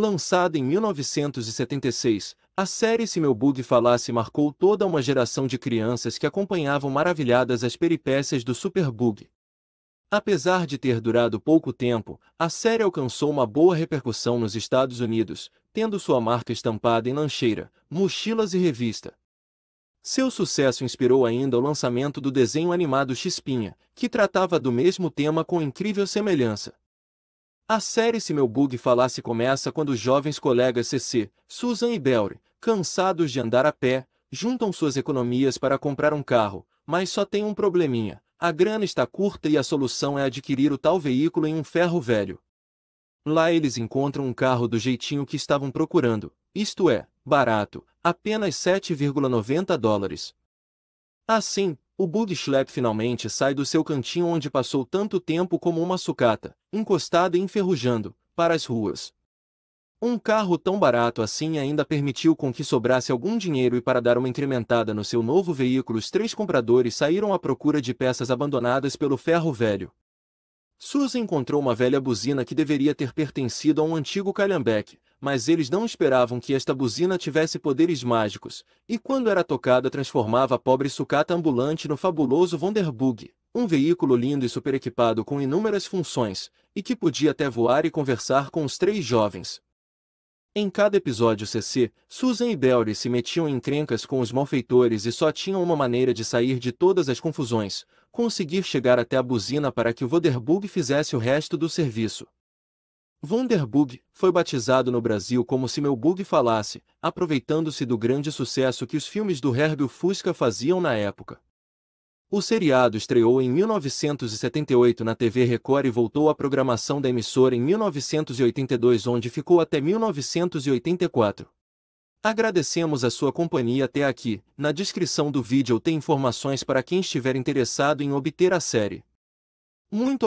Lançada em 1976, a série Se Meu Bug Falasse marcou toda uma geração de crianças que acompanhavam maravilhadas as peripécias do Super Bug. Apesar de ter durado pouco tempo, a série alcançou uma boa repercussão nos Estados Unidos, tendo sua marca estampada em lancheira, mochilas e revista. Seu sucesso inspirou ainda o lançamento do desenho animado Chispinha, que tratava do mesmo tema com incrível semelhança. A série Se Meu Bug Falasse começa quando os jovens colegas CC, Susan e Belry, cansados de andar a pé, juntam suas economias para comprar um carro, mas só tem um probleminha. A grana está curta e a solução é adquirir o tal veículo em um ferro velho. Lá eles encontram um carro do jeitinho que estavam procurando, isto é, barato, apenas 7,90 dólares. Assim, o Bud Schlepp finalmente sai do seu cantinho onde passou tanto tempo como uma sucata, encostado e enferrujando, para as ruas. Um carro tão barato assim ainda permitiu com que sobrasse algum dinheiro e para dar uma incrementada no seu novo veículo os três compradores saíram à procura de peças abandonadas pelo ferro velho. Susan encontrou uma velha buzina que deveria ter pertencido a um antigo calhambeque, mas eles não esperavam que esta buzina tivesse poderes mágicos, e quando era tocada transformava a pobre sucata ambulante no fabuloso Vanderbug, um veículo lindo e superequipado com inúmeras funções, e que podia até voar e conversar com os três jovens. Em cada episódio CC, Susan e Belry se metiam em trencas com os malfeitores e só tinham uma maneira de sair de todas as confusões, conseguir chegar até a buzina para que o Vanderbug fizesse o resto do serviço. Wunderbug foi batizado no Brasil como Se Meu Bug Falasse, aproveitando-se do grande sucesso que os filmes do Herbie Fusca faziam na época. O seriado estreou em 1978 na TV Record e voltou à programação da emissora em 1982, onde ficou até 1984. Agradecemos a sua companhia até aqui. Na descrição do vídeo tem informações para quem estiver interessado em obter a série. Muito